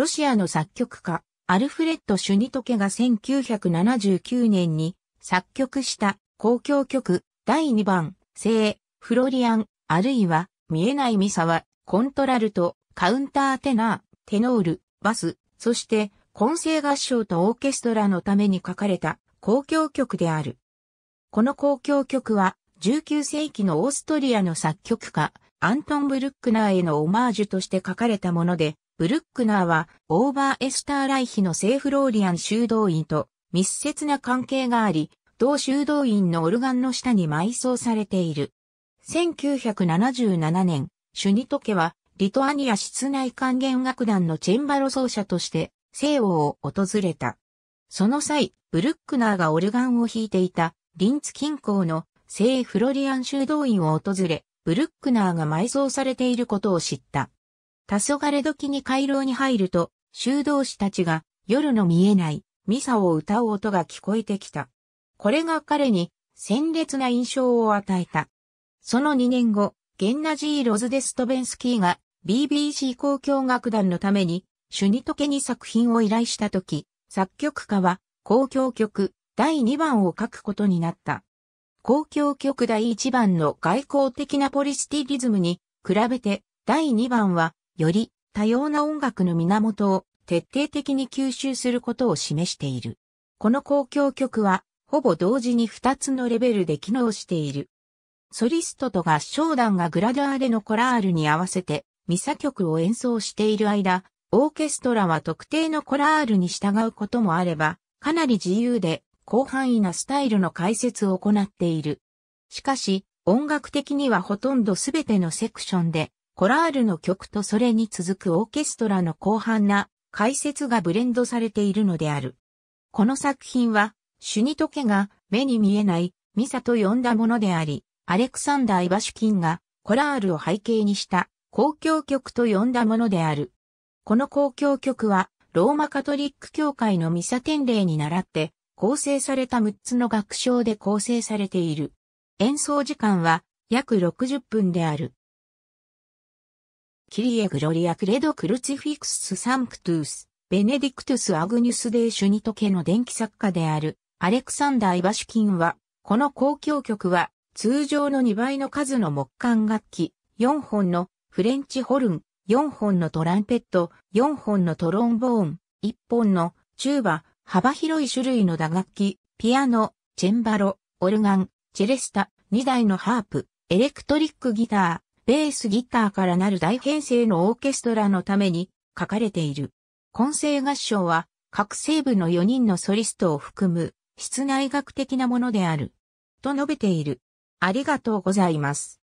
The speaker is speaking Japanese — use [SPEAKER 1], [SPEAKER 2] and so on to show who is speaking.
[SPEAKER 1] ロシアの作曲家、アルフレッド・シュニトケが1979年に作曲した公共曲第2番、聖、フロリアン、あるいは、見えないミサは、コントラルト、カウンターテナー、テノール、バス、そして、混声合唱とオーケストラのために書かれた公共曲である。この公共曲は、19世紀のオーストリアの作曲家、アントン・ブルックナーへのオマージュとして書かれたもので、ブルックナーは、オーバーエスターライヒの聖フローリアン修道院と密接な関係があり、同修道院のオルガンの下に埋葬されている。1977年、シュニトケは、リトアニア室内管弦楽団のチェンバロ奏者として、西欧を訪れた。その際、ブルックナーがオルガンを弾いていた、リンツ近郊の聖フロリアン修道院を訪れ、ブルックナーが埋葬されていることを知った。黄昏時に回廊に入ると、修道士たちが夜の見えないミサを歌う音が聞こえてきた。これが彼に鮮烈な印象を与えた。その2年後、ゲンナジー・ロズデストベンスキーが BBC 公共楽団のためにシュニトケに作品を依頼した時、作曲家は公共曲第2番を書くことになった。公共曲第1番の外交的なポリスティリズムに比べて第2番はより多様な音楽の源を徹底的に吸収することを示している。この公共曲は、ほぼ同時に2つのレベルで機能している。ソリストと合唱団がグラドアレのコラールに合わせて、ミサ曲を演奏している間、オーケストラは特定のコラールに従うこともあれば、かなり自由で広範囲なスタイルの解説を行っている。しかし、音楽的にはほとんどすべてのセクションでコラールの曲とそれに続くオーケストラの広範な解説がブレンドされているのである。この作品は、シュニトケが目に見えないミサと呼んだものであり、アレクサンダー・イバシュキンがコラールを背景にした公共曲と呼んだものである。この公共曲は、ローマカトリック教会のミサ典礼に倣って、構成された6つの楽章で構成されている。演奏時間は約60分である。キリエグロリアクレドクルチフィクスサンクトゥース、ベネディクトゥスアグニュスデーシュニト家の電気作家である、アレクサンダー・イバシュキンは、この交響曲は、通常の2倍の数の木管楽器、4本のフレンチホルン、4本のトランペット、4本のトロンボーン、1本のチューバ、幅広い種類の打楽器、ピアノ、チェンバロ、オルガン、チェレスタ、2台のハープ、エレクトリックギター、ベースギターからなる大編成のオーケストラのために書かれている。混声合唱は各西部の4人のソリストを含む室内学的なものである。と述べている。ありがとうございます。